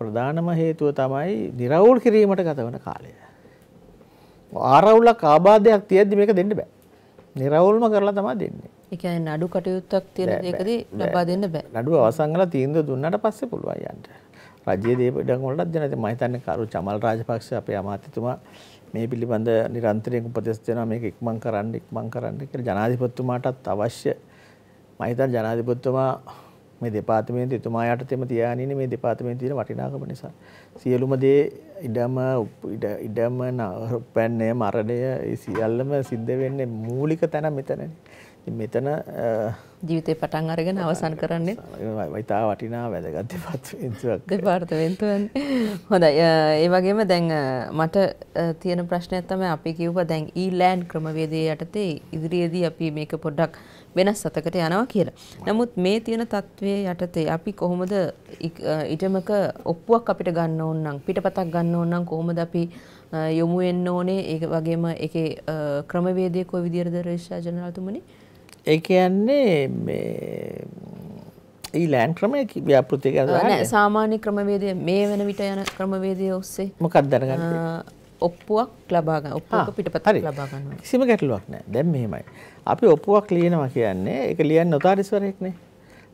ප්‍රධානම හේතුව තමයි निराවුල් කිරීමට ගත වෙන කාලය ආරවුලක් ආබාධයක් තියද්දි මේක දෙන්න බෑ निराවුල්ම කරලා තමයි දෙන්නේ ඒ කියන්නේ නඩු කටයුත්තක් තියෙන එකදී ලබා දෙන්න බෑ නඩුව අවසන් කරලා තීන්දුව දුන්නාට පස්සේ පුළුවන් යන්න රජයේ දේප ඉඩම් වලටත් දෙනවා ඉතින් මම හිතන්නේ කරු චමල් රාජපක්ෂ අපේ අමාත්‍යතුමා මේ පිළිබඳ නිරන්තරයෙන් උපදෙස් දෙනවා මේක ඉක්මන් කරන්න ඉක්මන් කරන්න කියලා ජනාධිපතිතුමාටත් අවශ්‍ය මම හිතන ජනාධිපතිතුමා මේ දෙපාර්තමේන්තුව එතුමා යටතේම තියාගෙන ඉන්නේ මේ දෙපාර්තමේන්තුවේ තියෙන වටිනාකම නිසා සියලුම දේ ඉඩම ඉඩම පැන්නේ මරණය ඒ සියල්ලම සිද්ධ වෙන්නේ මූලික තැන මෙතනනේ මෙතන ජීවිතය පටන් අරගෙන අවසන් කරන්නේ ඉතා වටිනා වැදගත් දෙපත්වෙන්තුවක් දෙපාර්තවෙන්තුවන් හොඳ ඒ වගේම දැන් මට තියෙන ප්‍රශ්නයක් තමයි අපි කිව්ව දැන් ඊලෑන් ක්‍රමවේදය යටතේ ඉදිරියේදී අපි මේක පොඩ්ඩක් වෙනස් සතකට යනවා කියලා. නමුත් මේ තියෙන තත්ත්වයේ යටතේ අපි කොහොමද ඊටමක ඔප්පුවක් අපිට ගන්න ඕන නම් පිටපතක් ගන්න ඕන නම් කොහොමද අපි යොමු වෙන්න ඕනේ ඒ වගේම ඒකේ ක්‍රමවේදය කොයි විදිහටද රේෂා ජනරාලතුමනි? ඒ කියන්නේ මේ ඒ ලෑන් ක්‍රමය ව්‍යාපෘතික සාමාන්‍ය ක්‍රමවේදය මේ වෙන විට යන ක්‍රමවේදය ඔස්සේ මොකක් දැනගන්න ඔප්පුවක් ලබාගන්න ඔප්පුවක පිටපත ලබා ගන්නවා කිසිම ගැටලුවක් නැහැ දැන් මෙහෙමයි අපි ඔප්පුවක් ලියනවා කියන්නේ ඒක ලියන්නේ නොතාරිස්වරයෙක්නේ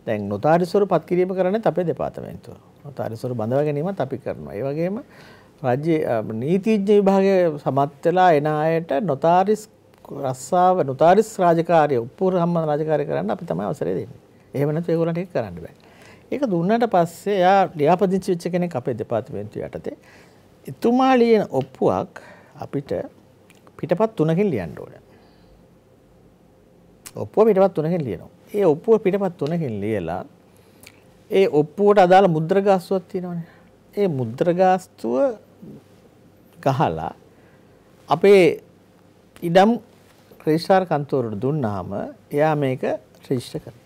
දැන් නොතාරිස්වරු පත් කිරීම කරන්නේ අපේ දෙපාර්තමේන්තුව නොතාරිස්වරු බඳවා ගැනීමත් අපි කරනවා ඒ වගේම රාජ්‍ය නීතිඥ විභාගය සමත් වෙලා එන අයට නොතාරිස් රස්සාව නොතාරිස් රාජකාරිය උප්පුරහම්ම රාජකාරිය කරන්න අපි තමයි අවසරය දෙන්නේ. එහෙම නැත්නම් ඒගොල්ලන්ට ඒක කරන්න බෑ. ඒක දුන්නට පස්සේ එයා ලියාපදිංචි වෙච්ච කෙනෙක් අපේ දෙපාර්තමේන්තුව යටතේ. එතුමා ලියන ඔප්පුවක් අපිට පිටපත් තුනකින් ලියන්න ඕනේ. ඔප්පුව පිටපත් තුනකින් ලියනවා. ඒ ඔප්පුව පිටපත් තුනකින් ලියලා ඒ ඔප්පුවට අදාළ මුද්‍ර ගාස්තුවක් තියෙනවනේ. ඒ මුද්‍ර ගාස්තුව ගහලා අපේ ඉඩම් රෙජිස්ට්‍රාර් කන්තෝරට දුන්නාම එයා මේක රෙජිස්ටර් කරනවා.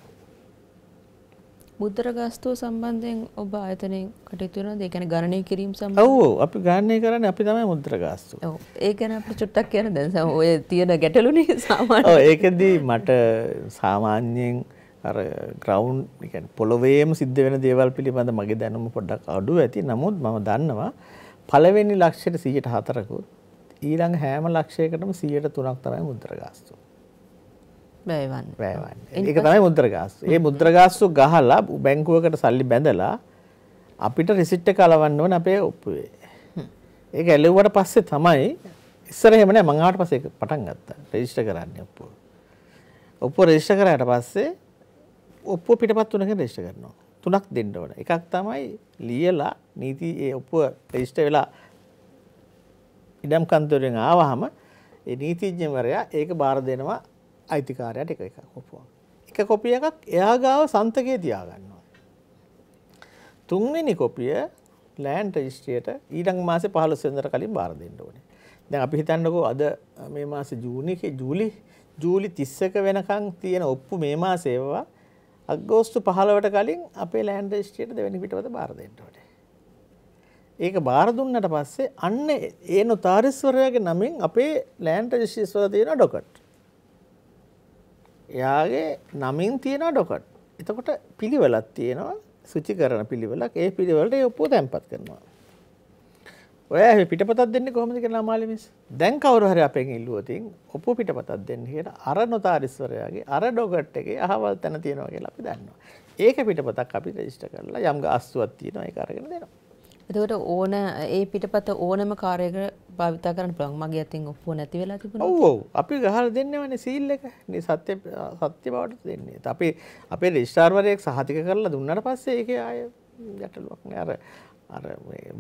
මුද්දර ගස්තුව සම්බන්ධයෙන් ඔබ ආයතනයෙන් කටයුතු වෙනවද? ඒ කියන්නේ ගණනය කිරීම සම්බන්ධව. ඔව් අපි ගණනය කරන්නේ අපි තමයි මුද්දර ගස්තුව. ඔව්. ඒ ගැන අපිට චුට්ටක් කියන්න දැන් ඔය තියෙන ගැටලුනේ [LAUGHS] සාමාන්‍ය. ඔව් ඒකෙදි මට සාමාන්‍යයෙන් අර ග්‍රවුන්ඩ් කියන්නේ පොළොවේම සිද්ධ වෙන දේවල් පිළිබඳ මගේ දැනුම පොඩ්ඩක් අඩු ඇති. නමුත් මම දන්නවා පළවෙනි ලක්ෂයට 104කුත් ඊළඟ හෑම ලක්ෂයකටම සියයට තුනක් තමයි මුද්‍රගාස්තු එක තමයි මුද්‍රගාස් ඒ මුද්‍රගාස්සු ගහලා බැංකුවකට සල්ලි බැඳලා අපිට රිසිට්ට කලවන්න ඕන අපේ ඔප්පුවේ ඒක ඇලෙව්වට පස්සේ තමයි ඉස්සරහෙමන මඟට පසේ පටන් ගත්ත රෙජිෂ්ට කරන්න ඔප්පු ඔප්පු රේෂ්ට කරයට පස්සේ ඔප්පු පිටපත් තුනක රේෂ්ට කරනවා තුනක් දෙන්න ඕන එකක් තමයි ලියලා නීති ඒ ඔප්පුව රේෂ්ට වෙලා ඉඩම් කන්තරෙන් ආවහම නීතිජ්‍යමරයා ඒක බාර දෙනවා අයිතිකාරයට එක එක කොපුුවන්. එක කොපිය එකක් එයා ගාව සන්තකයේ තියාගන්නවා. තුන්වෙනි කොපිය ලෑන්ට ජිස්ට්‍රියට ඊඩං මාස පහල සෙන්දර කලින් බාර දෙන්න ඕනේ දැන් අපි හිතන්නකෝ අද මේ මාස ජූනික ජූලි ජූලි තිස්සක වෙනකං තියෙන ඔප්පු මේ මාසේවා අගෝස්තු පහලවට කලින් අපේ ලෑන්ඩ ස්ටේට දෙවැනි පිටවත බාරදෙන්ටට ඒක බාර දුන්නට පස්සේ අන්න ඒ නොතාරිස්වරයාගේ නමින් අපේ ලෑන්ට ජිස්ටිස්වල තියෙන ඩොකට්. එයාගේ නමින් තියෙන ඩොකට්. එතකොට පිළිවෙලක් තියෙනවා සුචි කරන පිළිවෙලක්. ඒ පිළිවෙලට ඒ ඔප්පුව තැන්පත් කරනවා. ඔය පිටපතක් දෙන්නේ කොහොමද කියලා මාළි මිස්. දැන් කවුරු හරි අපෙන් ඉල්ලුවොත් ඔප්පුව පිටපතක් දෙන්න කියලා අර නොතාරිස්වරයාගේ අර ඩොකට් එකේ අහවල් තැන තියෙනවා කියලා අපි දන්නවා. ඒක පිටපතක් අපි රෙජිස්ටර් කරලා යම් ගාස්තුවක් තියෙනවා ඒක අරගෙන දෙනවා. එතකොට ඕන ඒ පිටපත ඕනම කාර්යයක භාවිතා කරන්න පුළුවන්. මගේ අතින් ඔප්පුව නැති වෙලා තිබුණා. ඔව් ඔව්. අපි ගහලා දෙන්නේවනේ සීල් එක. මේ සත්‍ය සත්‍ය බවට දෙන්නේ. අපි අපේ රෙජිස්ට්‍රාර්වරයෙක් සහතික කරලා දුන්නාට පස්සේ ඒකේ ආය ගැටලුවක් නෑ. අර අර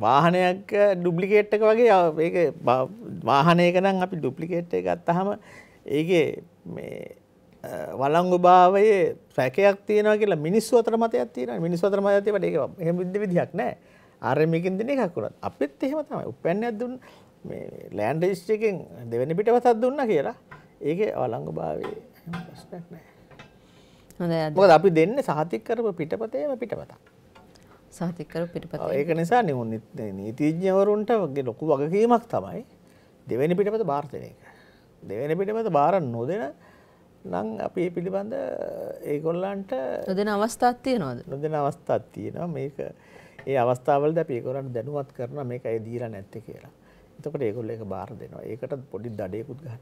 වාහනයක් ඩුප්ලිකේට් එක වගේ ඒක වාහනයක නම් අපි ඩුප්ලිකේට් එක ගත්තහම ඒකේ මේ වලංගු භාවයේ සැකයක් තියෙනවා කියලා මිනිස්සු අතර මතයක් තියෙනවා. මිනිස්සු අතර මතයක් තියෙපට ඒක එහෙම විදිහක් නෑ. ආරම්භයකින් දෙන එකක් වුණත් අපිත් එහෙම තමයි. උප්පැන්නයක් දුන්න මේ ලෑන්ඩ් රෙජිස්ට්‍රි එකෙන් දෙවෙනි පිටවතක් දුන්නා කියලා ඒකේ අවලංගුභාවයේ ප්‍රශ්නයක් නැහැ. හොඳයි. මොකද අපි දෙන්නේ සහතික කරපු පිටපතේම පිටපතක්. සහතික කරපු පිටපතේ. ඒක නිසා නීතිඥවරුන්ට ලොකු වගකීමක් තමයි දෙවෙනි පිටපත බාර දෙන එක. දෙවෙනි පිටපත බාර නොදෙන නම් අපි ඒ පිළිබඳ ඒගොල්ලන්ට නොදෙන අවස්ථාවක් තියනවාද? නොදෙන අවස්ථාවක් තියෙනවා. මේක ඒ අවස්ථාවල දැ ඒකොරට දැනුවත් කරන මේක ඇදීලා නැත්ත කියලා එතකට ඒකොල්ල එක බාර දෙනවා ඒකට පොඩි දඩයකුත් ගන්න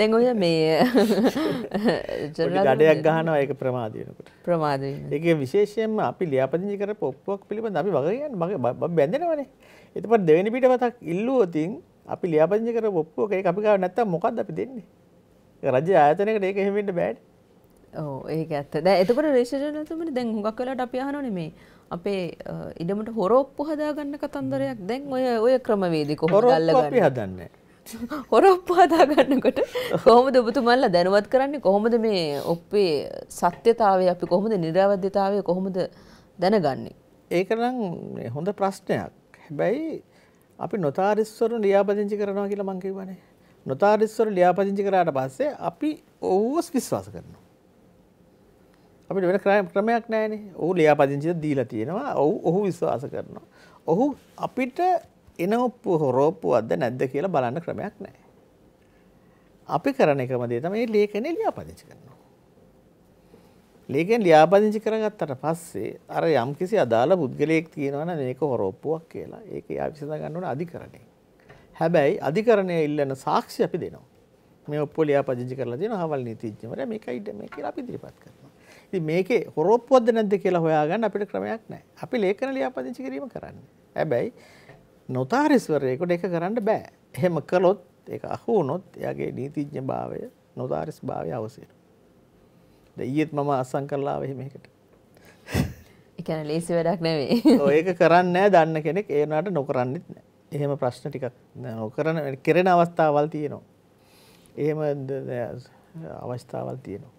දැඟොය මේ ගඩයක් [LAUGHS] ගහනවා ඒක ප්‍රමාදයනකට ප්‍රමාද එක විශේෂයෙන්ම අපි ලියාපදිි කර පොප්පුවක් පිළිබඳ අපි වගයන් මගේ බැඳෙනවනේ එතපට දෙවැනි පිටවතක් ඉල්ලුවතින් අපි ලියාපදිි කර පොප්පුුවක එක අපි ගව නැත්තම් මොකක්ද අපි දෙන්නේ රජ ආයතනකට ඒක හෙමෙන්ට බෑඩ් ඕ ඒක ඇත්ත දැ එතකට රේෂජනතුමට දැන් හුඟක් කලට අපි අහනොනේ අපේ ඉඩමට හොරොප්පු හදාගන්න කතන්දරයක් දැන් ඔය ඔය ක්‍රමවේදක හොරල්ලගන්න හදන්න [LAUGHS] හොරොප්පු හදාගන්නකොට කොහොමද ඔබතුමල්ල දැනුවත් කරන්නේ කොහොමද මේ ඔප්පේ සත්‍යතාවය අපි කොහොමද නිරාවද්‍යතාවය කොහොමද දැනගන්නේ ඒකනම් හොඳ ප්‍රශ්නයක් හැබැයි අපි නොතාරිස්වරු ලියාපදිංචි කරනවා කියලා මංකිවනේ නොතාරිස්වරු ලියාපදිංචි කරාට පස්සේ අපි ඔව්ව විශ්වාස කරනවා අපිට වෙන ක්‍රම ක්‍රමයක් නැහැනේ. ඔහු ලියාපදිංචිද දීලා තියෙනවා. ඔහු ඔහු විශ්වාස කරනවා. ඔහු අපිට එනොප්පු හොරොප්පුවක්ද නැද්ද කියලා බලන්න ක්‍රමයක් නැහැ. අපි කරන එකම දේ තමයි ලේඛනේ ලියාපදිංචි කරනවා. ලේකෙන් ලියාපදිංචි කරගත්තට පස්සේ අර යම්කිසි අදාළ පුද්ගලයෙක් තියෙනවා නම් මේක හොරොප්පුවක් කියලා. ඒක එයා විසඳ ගන්න ඕන අධිකරණය. හැබැයි අධිකරණය ඉල්ලන සාක්ෂි අපි දෙනවා. මේ ඔප්පුව ලියාපදිංචි කරලා තියෙනවා. හවල් නීතිඥවරයා මේකයි මේක කියලා අපි ඉදිරිපත් කරනවා. ඉතින් මේකේ හොරොප්පුවක්ද නැද්ද කියලා හොයාගන්න අපිට ක්‍රමයක් නැහැ. අපි ලේඛන ලියාපදිංචි කිරීම කරන්නේ. හැබැයි නොතාරිස්වරයෙකුට ඒක කරන්න බෑ. එහෙම කළොත් ඒක අහු වුණොත් එයාගේ නීතිඥ භාවය නොතාරිස් භාවය අවසන්. දැන් ඊයේත් මම අසං කරලා ආවේ මේකට. [LAUGHS] ඒ කියන්නේ ලේසි වැඩක් නෙවෙයි. ඔය ඒක කරන්නේ නැහැ දන්න කෙනෙක් ඒ වුණාට නොකරන්නෙත් නැහැ. එහෙම ප්‍රශ්න ටිකක් නොකරන කෙරෙන අවස්ථාවල් තියෙනවා. එහෙම අවස්ථාවල් තියෙනවා.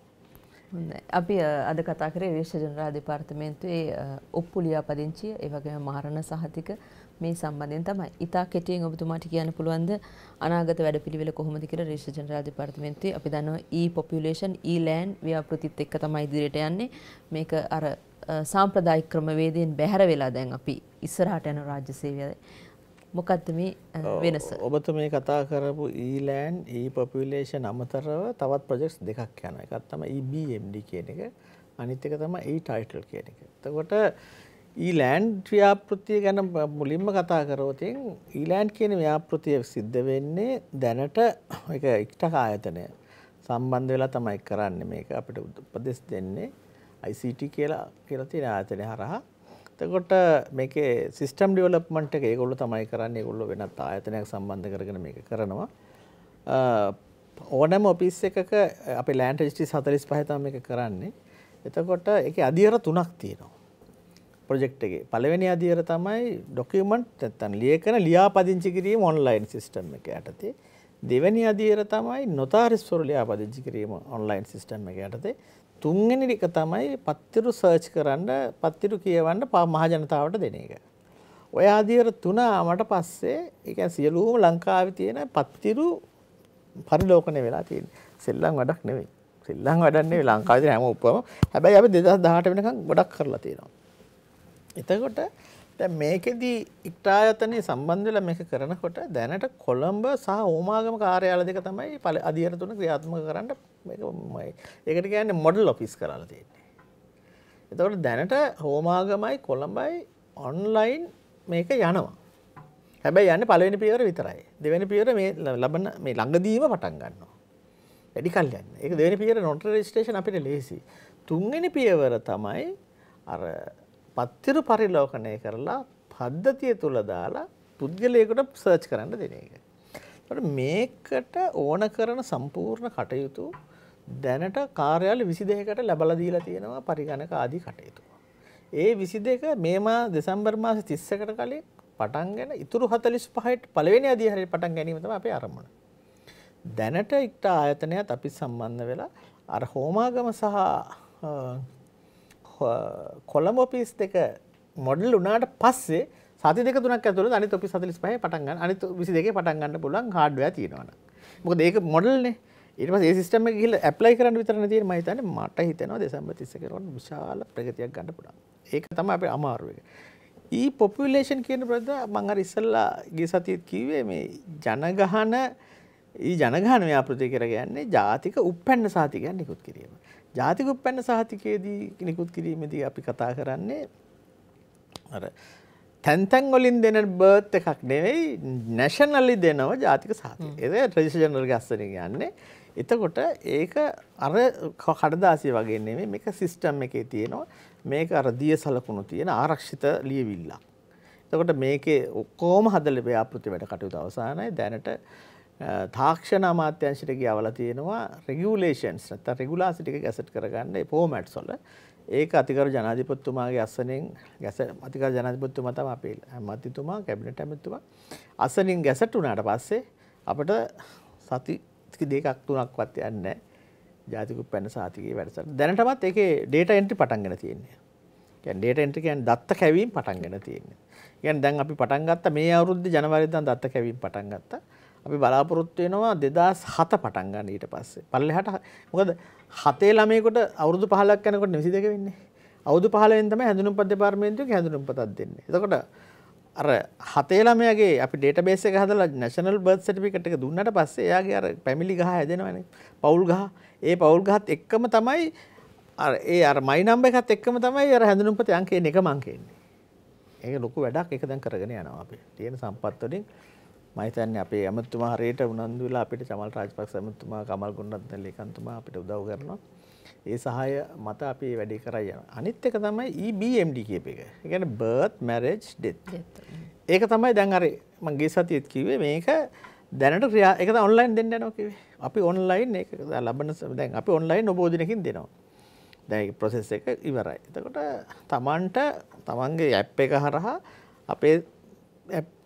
අපි අද කතා කරේ විශේෂ ජනරාධිපාර්තමේන්තුවේ ඔප්පු ලියාපදිංචිය ඒ වගේම මහරණ සහතික මේ සම්බන්ධයෙන් තමයි. ඉතා කෙටියෙන් ඔබතුමාට කියන්න පුළුවන්ද අනාගත වැඩපිළිවෙල කොහොමද කියලා විශේෂ ජනරාධිපාර්තමේන්තුවේ අපි දන්නවා e population e land ව්‍යාපෘතිත් එක්ක තමයි ඉදිරියට යන්නේ. මේක අර සාම්ප්‍රදායික ක්‍රමවේදයෙන් බැහැර වෙලා දැන් අපි ඉස්සරහට යන රාජ්‍ය සේවය මොකක්ද මේ වෙනස ඔබතු මේ කතා කරපු ඊලෑන් ඒ පොපිලේෂන් අමතරව තවත් ප්‍රජෙක්ස් දෙකක් යන එකත් තම EBMD කියන එක අනිත්‍යක තම ඒ ටයිටල් කියන එක තකොට ඊලෑන්් ව්‍යාපෘතිය ගැන මුලින්ම කතා කරෝතින් ඊලෑන්් කියන ව්‍යාපෘතිය සිද්ධ වෙන්නේ දැනට එක එක්ටක ආයතනය සම්බන්ධ වෙලා තමයි කරන්න මේක අපිට උපදෙස් දෙන්නේ ICT කියලා කියලා තියෙන ආයතනය හරහා තකොට මේක සිිස්ටම් ඩිවලප්මට එක ගොල්ල තමයි කරන්න ගොල්ල වෙනත් ආයතනයක් සම්බන්ධ කරගෙන මේක කරනවා ඕනෑම ඔපිස් එකක අප ලෑන්ට ටි සතලිස් පහතම එක කරන්නේ එතකොට එක අධියර තුනක් තියෙනවා ප්‍රජෙක්්ගේ පලවෙනි අධියර තමයි ඩොකමට් ඇත්තන් ලියකන ලියාපදිංචි කිරීම ඔන්ලයින් සිිස්ටම් එක ඇටතේ දෙවැනි අධියර තමයි නොතාරිස්වර ලියාපදිංචි කිරීම ඔන්ලයින් සිිස්ටම් එක යටතේ තුන්වෙනි ටික තමයි පත්තිරු සර්ච් කරන්න පත්තිරු කියවන්න මහජනතාවට දෙන එක. ඔය ආදියර තුන ආවට පස්සේ ඒ කියන්නේ සියලුම ලංකාවේ තියෙන පත්තිරු පරිලෝකණය වෙලා තියෙන්නේ. සෙල්ලම් වැඩක් නෙවෙයි. සෙල්ලම් වැඩක් නෙවෙයි ලංකාවේ තියෙන හැම උපම. හැබැයි අපි 2018 වෙනකන් ගොඩක් කරලා තියෙනවා. එතකොට දැන් මේකෙදි ඉක්ටායතනෙ සම්බන්ධ වෙලා මේක කරනකොට දැනට කොළඹ සහ ඕමාගම කාර්යාල දෙක තමයි අධිකරණ තුන ක්‍රියාත්මක කරන්න මේක ඒකට කියන්නේ මොඩල් ඔෆිස් කරලා තියෙන්නේ. එතකොට දැනට හෝමාගමයි කොළඹයි ඔන්ලයින් මේක යනවා. හැබැයි යන්නේ පළවෙනි පියවර විතරයි. දෙවෙනි පියවර මේ ලබන මේ ළඟදීම පටන් ගන්නවා. වැඩි කල් යන්නේ. ඒක දෙවෙනි පියවර නොටරි රෙජිස්ට්‍රේෂන් අපිට ලේසි. තුන්වෙනි පියවර තමයි අර පත්තිරු පරිලෝකණය කරලා පද්ධතිය තුළ දාලා පුද්ගලයකට සර්ච් කරන්න දෙන එක. මේකට ඕන කරන සම්පූර්ණ කටයුතු දැනට කාර්යාල විසි දෙකට ලැබල දීලා තියෙනවා පරිගණක ආදී කටයුතු. ඒ විසි දෙක මේමා දෙසම්බර් මාස තිස්සකට කලින් පටන්ගෙන ඉතුරු හතලිස් පහට පලවෙනි අධිහරි පටන් ගැනීමතම අපේ අරමුණ. දැනට ඉක්ට ආයතනයත් අපි සම්බන්ධ වෙලා අර හෝමාගම සහ කොළඹ ඔපිස් දෙක මොඩල් උනාට පස්සේ සති දෙක තුනක් ඇතුළ අනිත් ඔපිස් 45 පටන් ගන්න අනිත් 22 පටන් ගන්න පුළුවන් හાર્ඩ්වෙයාර් තියෙනවා නම් මොකද ඒක මොඩල්නේ ඊට පස්සේ ඒ සිස්ටම් එක ගිහලා ඇප්ලයි කරන්න විතරනේ තියෙන්නේ මම හිතන්නේ මට හිතෙනවා දෙසැම්බර් 31 වෙනකොට විශාල ප්‍රගතියක් ගන්න පුළුවන් ඒක තමයි අපේ අමාරුව එක ඊ පොපියුලේෂන් කියන ප්‍රද මම අර ඉස්සල්ලා ගිය සතියේත් කිව්වේ මේ ජනගහන ඊ ජනගහන ව්‍යාපෘතිය කියලා කියන්නේ ජාතික උප්පැන්න සාතිකයන් නිකුත් කිරීම. ජාතිකුප්පන්න සහතිකයේදී නිකුත් කිරීමේදී අපි කතා කරන්නේ අර තැන්තැන් වලින් දෙන බර්ත් එකක් නෙවෙයි නැෂනලි දෙනව ජාතික සහතිකය. ඒ රජිස්ටර් ජනරල් ගස්සන කියන්නේ. එතකොට ඒක අර කඩදාසිය වගේ නෙමෙයි මේක සිස්ටම් එකේ තියෙනවා. මේක අර දිය සලකුණු තියෙන ආරක්ෂිත ලියවිල්ලක්. එතකොට මේකේ ඔක්කොම හදලා ව්‍යාපෘති වැඩ කටයුතු අවසానයි. දැනට තාක්ෂණ අමාත්‍යංශයට ගියවල තියෙනවා රෙගියුලේෂන්ස් නැත්නම් රෙගුලාසි ටික ගැසට් කරගන්න ඒ ෆෝමැට්ස් වල ඒක අතිකරු ජනාධිපතිතුමාගේ අසනෙන් ගැස අතිකරු ජනාධිපතිතුමා තමයි අපේ ඇමතිතුමා කැබිනට් ඇමතිතුමා අසනින් ගැසට් වුණාට පස්සේ අපිට සති දෙකක් තුනක්වත් යන්නේ ජාතික පැන සාතිකයේ වැඩසටහන දැනටමත් ඒකේ data entry පටන් ගෙන තියෙන්නේ. කියන්නේ data entry කියන්නේ දත්ත කැවීම පටන් ගෙන තියෙන්නේ. කියන්නේ දැන් අපි පටන් ගත්ත මේ අවුරුද්දේ ජනවාරි දන් දත්ත කැවීම පටන් ගත්තා. අපි බලාපොරොත්තු වෙනවා 2007 පටන් ගන්න ඊට පස්සේ. පල්ලෙහාට මොකද හතේ ළමයෙකුට අවුරුදු 15ක් යනකොට 22 වෙන්නේ. අවුරුදු 15 වෙන තමයි හැඳුනුම්පත් දෙපාර්තමේන්තුවේ හැඳුනුම්පතක් දෙන්නේ. එතකොට අර හතේ ළමයාගේ අපි ඩේටාබේස් එක හදලා නැෂනල් බර්ත් සර්ටිෆිකට් එක දුන්නට පස්සේ එයාගේ අර ෆැමිලි ගහ හැදෙනවනේ. පවුල් ගහ. ඒ පවුල් ගහත් එක්කම තමයි අර ඒ අර මයි නම්බර් එකත් එක්කම තමයි අර හැඳුනුම්පතේ අංකයෙන් එකම අංකෙන්නේ. ඒක ලොකු වැඩක්. ඒක දැන් කරගෙන යනවා අපි. තියෙන සම්පත් වලින් මම හිතන්නේ අපේ ඇමතුමා හරියට උනන්දු වෙලා අපිට සමල් රාජපක්ෂ ඇමතුමා කමල් ගුණරත්න ලේකම්තුමා අපිට උදව් කරනවා. ඒ සහය මත අපි වැඩි කරයි යන. අනිත් එක තමයි EBMD කියප එක. ඒ කියන්නේ birth marriage death. ඒක තමයි දැන් අර මම ගිය සතියේත් කිව්වේ මේක දැනට ක්‍රියා ඒක තමයි ඔන්ලයින් දෙන්න යනවා කිව්වේ. අපි ඔන්ලයින් ඒක ලබන දැන් අපි ඔන්ලයින් ඔබෝ දිනකින් දෙනවා. දැන් ඒක process එක ඉවරයි. එතකොට Tamanට Tamanගේ app එක හරහා අපේ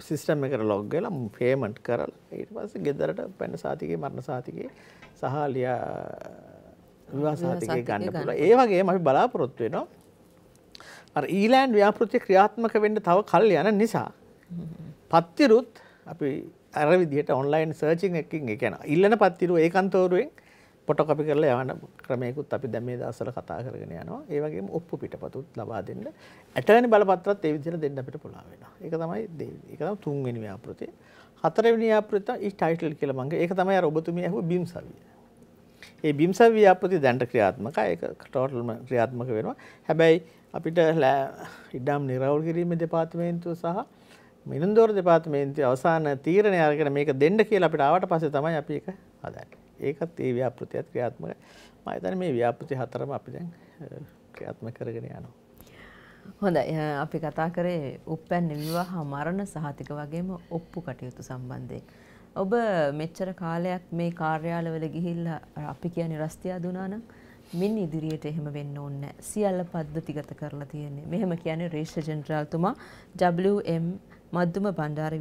සිිස්ටම් එකට ලොග්ගල පේමට් කරල ඊට පස ගෙදරට පැන සාතිකගේ මරණ සාතිකගේ සහලිය විවාසාතිකගේ ගන්න පුල ඒවගේ මි බලාපොරොත්තුවේ නවා ඊලෑන් ව්‍යාපෘතිය ක්‍රියාත්මක වෙන්න තව කල් යන නිසා පත්තිරුත් අපි ඇර විදිට ඔන්ලයින් සර්චිං එකින් එකන ඉල්ලන පත්තිරුව ඒ කන්තෝරුවෙන් පොට කොපි කරලා යවන ක්‍රමයකුත් අපි දැන් මේ දවස්වල කතා කරගෙන යනවා. ඒ වගේම ඔප්පු පිටපතුත් ලබා දෙන්න ඇටර්නි බලපත්‍රත් ඒ විදිහට දෙන්න අපිට පුළුවන් වෙනවා. ඒක තමයි දෙන්නේ. ඒක තමයි තුන්වෙනි ව්‍යාපෘතිය. හතරවෙනි ව්‍යාපෘතිය ඊ ටයිටල් කියලා මංග. ඒක තමයි අර ඔබතුමිය අහුව බිම් සවිය. ඒ බිම් සවිය ව්‍යාපෘතිය දැන්ට ක්‍රියාත්මකයි. ඒක ටෝටල්ම ක්‍රියාත්මක වෙනවා. හැබැයි අපිට ඉඩම් නිරවුල් කිරීම දෙපාර්තමේන්තුව සහ මිනුන්දෝර දෙපාර්තමේන්තුවේ අවසාන තීරණය අරගෙන මේක දෙන්න කියලා අපිට ආවට පස්සේ තමයි අපි ඒක හදන්නේ. ඒකත් ඒ ව්‍යාපෘතියත් ක්‍රියාත්මක මම හිතන්නේ මේ ව්‍යාපෘති හතරම අපි දැන් ක්‍රියාත්මක කරගෙන යනවා. හොඳයි අපි කතා කරේ උප්පැන්න විවාහ මරණ සහතික වගේම ඔප්පු කටයුතු සම්බන්ධයෙන්. ඔබ මෙච්චර කාලයක් මේ කාර්යාලවල ගිහිල්ලා අපි කියන්නේ රස්තියා දුනා නම් මින් ඉදිරියට එහෙම වෙන්න ඕනේ නැහැ. සියල්ල පද්ධතිගත කරලා තියෙන්නේ. මෙහෙම කියන්නේ රේෂ ජෙනරාල්තුමා WM මධ්දුම බණ්ඩාර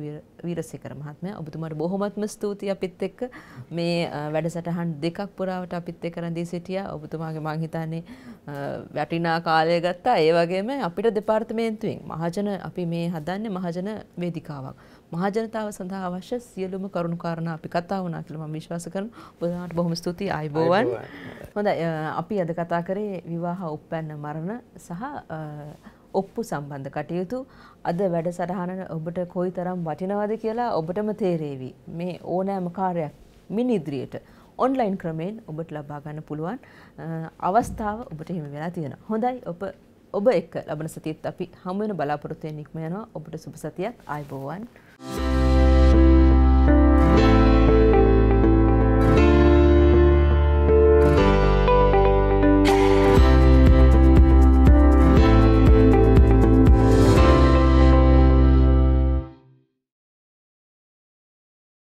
වීරසේකර මහත්මයා ඔබතුමාට බොහොමත්ම ස්තුතියි අපිත් එක්ක මේ වැඩසටහන් දෙකක් පුරාවට අපිත් එක්ක රැඳී සිටියා ඔබතුමාගේ මං හිතන්නේ වැටිනා කාලය ගත්තා ඒ වගේම අපිට දෙපාර්තමේන්තුවෙන් මහජන අපි මේ හදන්නේ මහජන වේදිකාවක් මහජනතාව සඳහා අවශ්‍ය සියලුම කරුණු කාරණා අපි කතා වුණා කියලා මම විශ්වාස කරනවා ඔබතුමාට බොහොම ස්තුතියි ආයිබෝවන් හොඳයි අපි අද කතා කරේ විවාහ උප්පැන්න මරණ සහ ඔප්පු සම්බන්ධ කටයුතු අද වැඩසටහන ඔබට කොයි තරම් වටිනවද කියලා ඔබටම තේරේවි. මේ ඕනෑම කාර්යක් මින් ඉදිරියට ඔන්ලයින් ක්‍රමයෙන් ඔබට ලබා ගන්න පුළුවන් අවස්ථාව ඔබට හිමි වෙලා තියෙනවා. හොඳයි ඔබ ඔබ එක්ක ලබන සතියේත් අපි හමු වෙන බලාපොරොත්තු වෙන ඉක්ම යනවා. ඔබට සුබ සතියක් ආයුබෝවන්. Thank you.